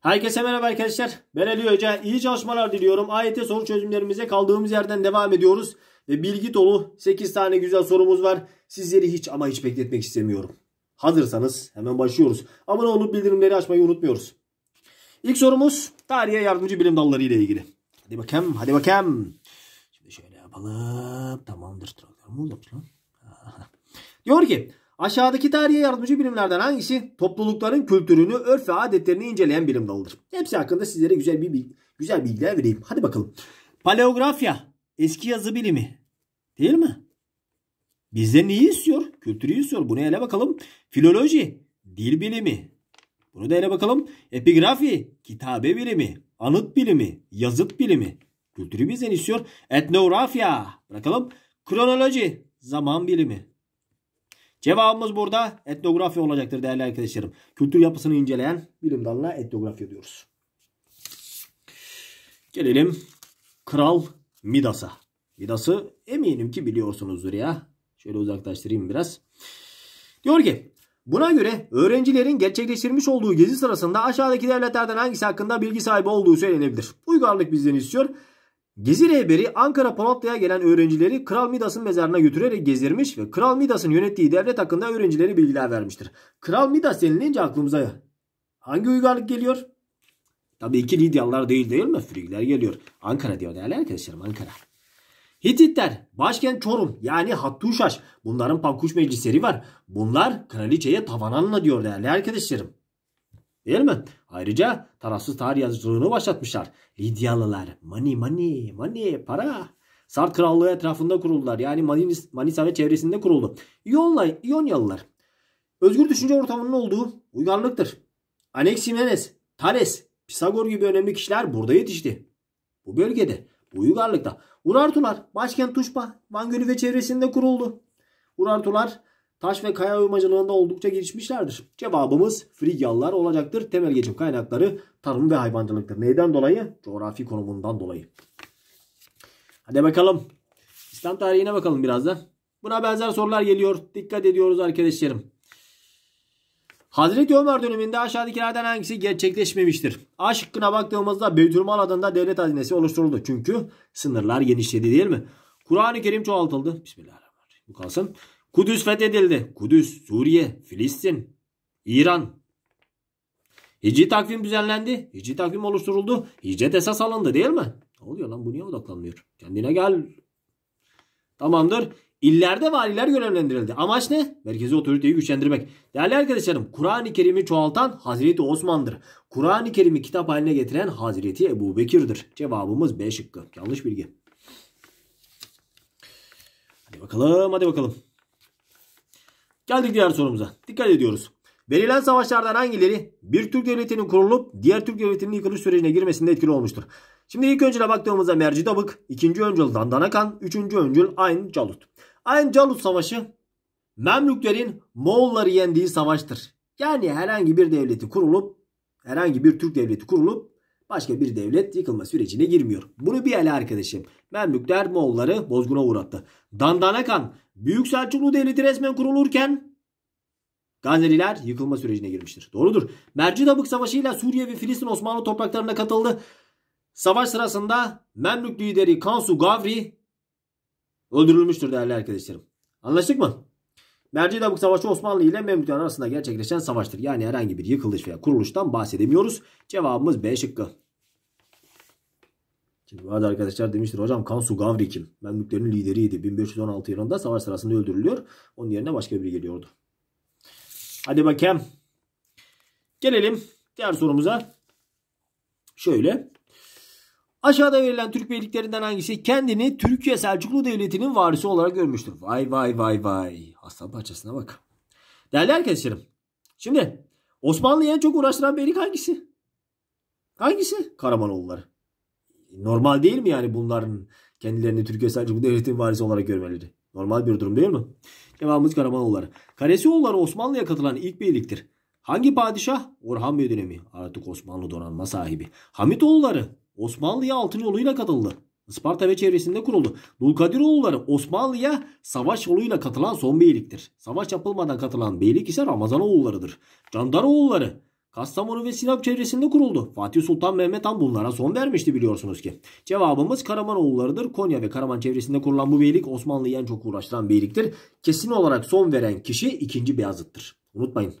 Herkese merhaba arkadaşlar. Ben Ali Hoca. İyi çalışmalar diliyorum. AYT soru çözümlerimize kaldığımız yerden devam ediyoruz. Ve bilgi dolu 8 tane güzel sorumuz var. Sizleri hiç ama hiç bekletmek istemiyorum. Hazırsanız hemen başlıyoruz. Abone olup bildirimleri açmayı unutmuyoruz. İlk sorumuz tarihe yardımcı bilim dalları ile ilgili. Hadi bakalım, hadi bakalım. Şimdi şöyle yapalım. Tamamdır. Traktörümüz yapmış lan. Diyor ki Aşağıdaki tarihe yardımcı bilimlerden hangisi toplulukların kültürünü, örf ve adetlerini inceleyen bilim dalıdır? Hepsi hakkında sizlere güzel bir güzel bilgiler vereyim. Hadi bakalım. Paleografya, eski yazı bilimi. Değil mi? Bizden neyi istiyor? Kültürü istiyor. Bunu ele bakalım. Filoloji, dil bilimi. Bunu da ele bakalım. Epigrafi, kitabe bilimi, anıt bilimi, yazıt bilimi. Kültürü bizden istiyor. Etnografya, bırakalım. Kronoloji, zaman bilimi. Cevabımız burada etnografya olacaktır değerli arkadaşlarım. Kültür yapısını inceleyen bilim dalına etnografya diyoruz. Gelelim Kral Midas'a. Midas'ı eminim ki biliyorsunuzdur ya. Şöyle uzaklaştırayım biraz. Diyor ki Buna göre öğrencilerin gerçekleştirmiş olduğu gezi sırasında aşağıdaki devletlerden hangisi hakkında bilgi sahibi olduğu söylenebilir. Uygarlık bizden istiyor. Gezi rehberi Ankara Polatlı'ya gelen öğrencileri Kral Midas'ın mezarına götürerek gezdirmiş ve Kral Midas'ın yönettiği devlet hakkında öğrencilere bilgiler vermiştir. Kral Midas denilince aklımıza hangi uygarlık geliyor? Tabii ki Lidyalılar değil değil mi? Frigler geliyor. Ankara diyor değerli arkadaşlarım Ankara. Hititler, başkent Çorum yani Hattuşaş. Bunların Pankuş meclisleri var. Bunlar kraliçeye tavan anla diyor değerli arkadaşlarım. Değil mi? Ayrıca tarafsız tarih yazıcılığını başlatmışlar. Lidyalılar. Money money money para. Sart Krallığı etrafında kuruldular. Yani Manis, Manisa ve çevresinde kuruldu. İonla, İonyalılar. Özgür düşünce ortamının olduğu uygarlıktır. Anaximenes, Thales, Pisagor gibi önemli kişiler burada yetişti. Bu bölgede, bu uygarlıkta. Urartular, başkent Tuşba, Van Gölü ve çevresinde kuruldu. Urartular Taş ve kaya uyumacılığında oldukça gelişmişlerdir. Cevabımız Frigyalılar olacaktır. Temel geçim kaynakları tarım ve hayvancılıktır. Neyden dolayı? Coğrafi konumundan dolayı. Hadi bakalım. İslam tarihine bakalım biraz da. Buna benzer sorular geliyor. Dikkat ediyoruz arkadaşlarım. Hazreti Ömer döneminde aşağıdakilerden hangisi gerçekleşmemiştir? A şıkkına baktığımızda Beytülmal adında devlet hazinesi oluşturuldu. Çünkü sınırlar genişledi değil mi? Kur'an-ı Kerim çoğaltıldı. Bismillahirrahmanirrahim. Bu kalsın. Kudüs fethedildi. Kudüs, Suriye, Filistin, İran. Hicri takvim düzenlendi. Hicri takvim oluşturuldu. Hicret esas alındı değil mi? Ne oluyor lan bu niye odaklanmıyor? Kendine gel. Tamamdır. İllerde valiler görevlendirildi. Amaç ne? Merkezi otoriteyi güçlendirmek. Değerli arkadaşlarım Kur'an-ı Kerim'i çoğaltan Hazreti Osman'dır. Kur'an-ı Kerim'i kitap haline getiren Hazreti Ebu Bekir'dir. Cevabımız B şıkkı. Yanlış bilgi. Hadi bakalım hadi bakalım. Geldik diğer sorumuza. Dikkat ediyoruz. Verilen savaşlardan hangileri bir Türk devletinin kurulup diğer Türk devletinin yıkılış sürecine girmesinde etkili olmuştur? Şimdi ilk öncüle baktığımızda Mercidabık, ikinci öncül Dandanakan, üçüncü öncül Ayn Calut. Ayn Calut Savaşı Memlüklerin Moğolları yendiği savaştır. Yani herhangi bir devleti kurulup herhangi bir Türk devleti kurulup başka bir devlet yıkılma sürecine girmiyor. Bunu bir ele arkadaşım. Memlükler Moğolları bozguna uğrattı. Dandana Kan Büyük Selçuklu Devleti resmen kurulurken Gazneliler yıkılma sürecine girmiştir. Doğrudur. Mercidabık Savaşı ile Suriye ve Filistin Osmanlı topraklarına katıldı. Savaş sırasında Memlük lideri Kansu Gavri öldürülmüştür değerli arkadaşlarım. Anlaştık mı? Mercidabık Savaşı Osmanlı ile Memlükler arasında gerçekleşen savaştır. Yani herhangi bir yıkılış veya kuruluştan bahsedemiyoruz. Cevabımız B şıkkı. Şimdi bazı arkadaşlar demiştir hocam Kansu Gavri kim? Memlüklerin lideriydi. 1516 yılında savaş sırasında öldürülüyor. Onun yerine başka biri geliyordu. Hadi bakayım. Gelelim diğer sorumuza. Şöyle. Aşağıda verilen Türk beyliklerinden hangisi kendini Türkiye Selçuklu Devleti'nin varisi olarak görmüştür? Vay vay vay vay. Aslan parçasına bak. Değerli arkadaşlarım. Şimdi Osmanlı'yı en çok uğraştıran beylik hangisi? Hangisi? Karamanoğulları. Normal değil mi yani bunların kendilerini Türkiye Selçuklu Devleti'nin varisi olarak görmeleri? Normal bir durum değil mi? Cevabımız Karamanoğulları. Karesioğulları Osmanlı'ya katılan ilk beyliktir. Hangi padişah? Orhan Bey dönemi. Artık Osmanlı donanma sahibi. Hamitoğulları Osmanlı'ya altın yoluyla katıldı. Isparta ve çevresinde kuruldu. Dulkadiroğulları Osmanlı'ya savaş yoluyla katılan son beyliktir. Savaş yapılmadan katılan beylik ise Ramazanoğullarıdır. Candaroğulları Kastamonu ve Sinop çevresinde kuruldu. Fatih Sultan Mehmet Han bunlara son vermişti biliyorsunuz ki. Cevabımız Karamanoğullarıdır. Konya ve Karaman çevresinde kurulan bu beylik Osmanlı'ya en çok uğraştıran beyliktir. Kesin olarak son veren kişi 2. Beyazıt'tır. Unutmayın.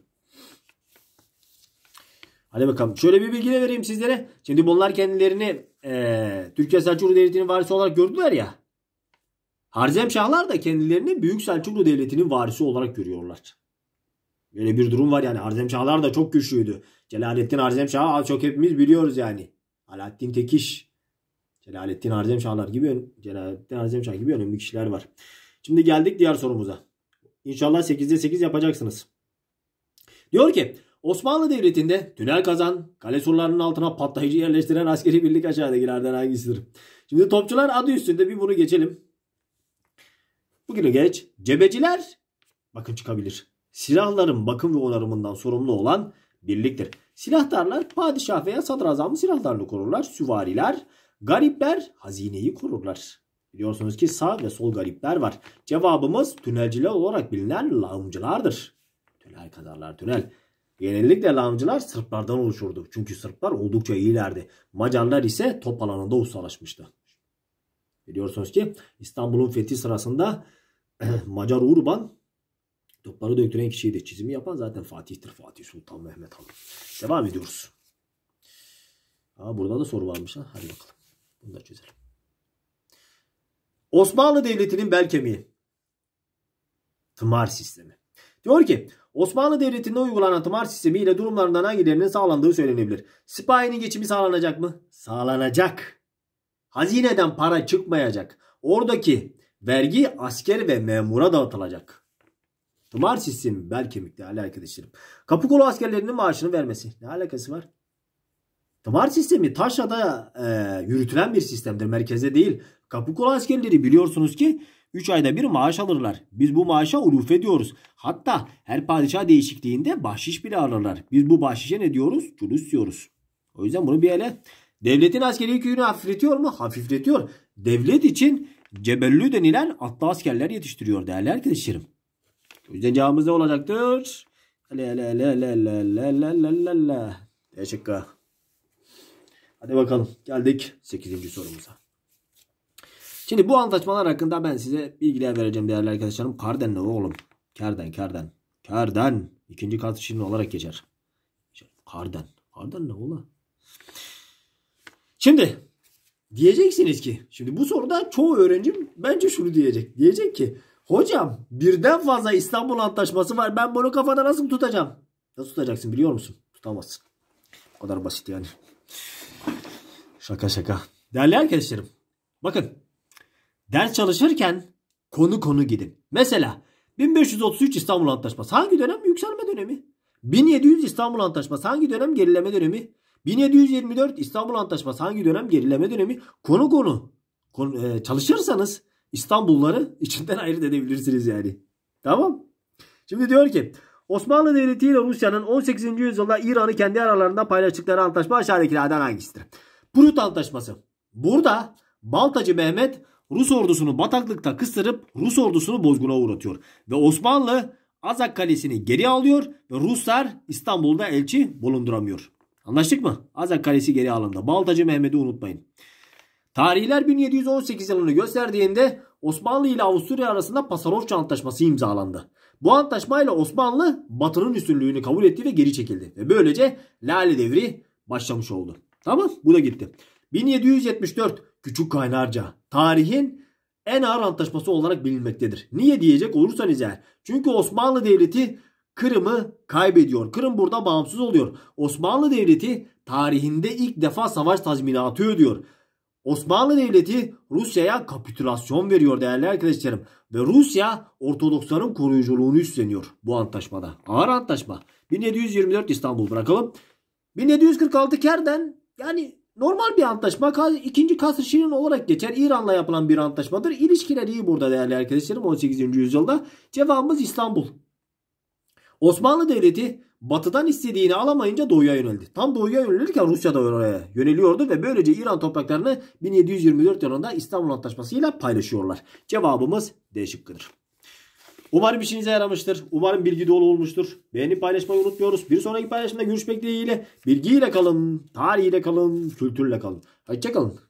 Hadi bakalım. Şöyle bir bilgi de vereyim sizlere. Şimdi bunlar kendilerini e, Türkiye Selçuklu Devleti'nin varisi olarak gördüler ya. Harzemşahlar da kendilerini Büyük Selçuklu Devleti'nin varisi olarak görüyorlar. Böyle bir durum var yani. Harzemşahlar da çok güçlüydü. Celalettin Harzemşah'ı çok hepimiz biliyoruz yani. Alaaddin Tekiş, Celalettin Harzemşahlar gibi Celalettin Harzemşah gibi önemli kişiler var. Şimdi geldik diğer sorumuza. İnşallah 8'de 8 yapacaksınız. Diyor ki Osmanlı Devleti'nde tünel kazan, kale surlarının altına patlayıcı yerleştiren askeri birlik aşağıdakilerden hangisidir? Şimdi topçular adı üstünde bir bunu geçelim. Bugünü geç. Cebeciler bakın çıkabilir. Silahların bakım ve onarımından sorumlu olan birliktir. Silahdarlar padişah veya sadrazamı silahlarını korurlar. Süvariler, garipler hazineyi korurlar. Biliyorsunuz ki sağ ve sol garipler var. Cevabımız tünelciler olarak bilinen lağımcılardır. Tünel kazarlar tünel. Genellikle lağımcılar Sırplardan oluşurdu. Çünkü Sırplar oldukça iyilerdi. Macarlar ise top alanında ustalaşmıştı. Biliyorsunuz ki İstanbul'un fethi sırasında Macar Urban topları döktüren kişiydi. Çizimi yapan zaten Fatih'tir. Fatih Sultan Mehmet Han. Devam ediyoruz. Aa, burada da soru varmış. Ha. Hadi bakalım. Bunu da çözelim. Osmanlı Devleti'nin bel kemiği. Tımar sistemi. Diyor ki Osmanlı Devleti'nde uygulanan tımar sistemi ile durumlarından hangilerinin sağlandığı söylenebilir. Sipahi'nin geçimi sağlanacak mı? Sağlanacak. Hazineden para çıkmayacak. Oradaki vergi asker ve memura dağıtılacak. Tımar sistemi bel kemikli hala arkadaşlarım. Kapıkolu askerlerinin maaşını vermesi. Ne alakası var? Tımar sistemi taşrada e, yürütülen bir sistemdir. Merkezde değil. Kapıkolu askerleri biliyorsunuz ki 3 ayda bir maaş alırlar. Biz bu maaşa ulufe ediyoruz. Hatta her padişah değişikliğinde bahşiş bile alırlar. Biz bu bahşişe ne diyoruz? Cülüs diyoruz. O yüzden bunu bir ele. Devletin askeri yükünü hafifletiyor mu? Hafifletiyor. Devlet için cebellü denilen atlı askerler yetiştiriyor değerli arkadaşlarım. O yüzden cevabımız ne olacaktır? La la la la la la la la la la. Teşekkür. Hadi bakalım geldik 8. sorumuza. Şimdi bu anlaşmalar hakkında ben size bilgiler vereceğim değerli arkadaşlarım. Karden ne oğlum? karden, karden, karden. ikinci kat şirin olarak geçer. Karden. Karden ne oğlum? Şimdi diyeceksiniz ki şimdi bu soruda çoğu öğrencim bence şunu diyecek. Diyecek ki hocam birden fazla İstanbul Antlaşması var. Ben bunu kafada nasıl tutacağım? Nasıl tutacaksın biliyor musun? Tutamazsın. O kadar basit yani. Şaka şaka. Değerli arkadaşlarım bakın Ders çalışırken konu konu gidin. Mesela 1533 İstanbul Antlaşması hangi dönem? Yükselme dönemi. 1700 İstanbul Antlaşması hangi dönem? Gerileme dönemi. 1724 İstanbul Antlaşması hangi dönem? Gerileme dönemi. Konu konu, konu e, çalışırsanız İstanbulları içinden ayırt edebilirsiniz yani. Tamam. Şimdi diyor ki Osmanlı Devleti ile Rusya'nın 18. yüzyılda İran'ı kendi aralarında paylaştıkları antlaşma aşağıdakilerden hangisidir? Prut Antlaşması. Burada Baltacı Mehmet Rus ordusunu bataklıkta kıstırıp Rus ordusunu bozguna uğratıyor. Ve Osmanlı Azak Kalesi'ni geri alıyor ve Ruslar İstanbul'da elçi bulunduramıyor. Anlaştık mı? Azak Kalesi geri alındı. Baltacı Mehmet'i unutmayın. Tarihler 1718 yılını gösterdiğinde Osmanlı ile Avusturya arasında Pasarofça Antlaşması imzalandı. Bu antlaşmayla Osmanlı Batı'nın üstünlüğünü kabul etti ve geri çekildi. Ve böylece Lale Devri başlamış oldu. Tamam bu da gitti. 1774 Küçük Kaynarca tarihin en ağır antlaşması olarak bilinmektedir. Niye diyecek olursanız eğer. Çünkü Osmanlı Devleti Kırım'ı kaybediyor. Kırım burada bağımsız oluyor. Osmanlı Devleti tarihinde ilk defa savaş tazminatı ödüyor. Osmanlı Devleti Rusya'ya kapitülasyon veriyor değerli arkadaşlarım. Ve Rusya Ortodoksların koruyuculuğunu üstleniyor bu antlaşmada. Ağır antlaşma. 1724 İstanbul bırakalım. 1746 Kerden yani Normal bir antlaşma ikinci Kasr Şirin olarak geçer. İran'la yapılan bir antlaşmadır. İlişkiler iyi burada değerli arkadaşlarım 18. yüzyılda. Cevabımız İstanbul. Osmanlı Devleti batıdan istediğini alamayınca doğuya yöneldi. Tam doğuya yönelirken Rusya da oraya yöneliyordu ve böylece İran topraklarını 1724 yılında İstanbul Antlaşması ile paylaşıyorlar. Cevabımız D şıkkıdır. Umarım işinize yaramıştır. Umarım bilgi dolu olmuştur. Beğenip paylaşmayı unutmuyoruz. Bir sonraki paylaşımda görüşmek dileğiyle. Bilgiyle kalın, tarihiyle kalın, kültürle kalın. Hoşçakalın.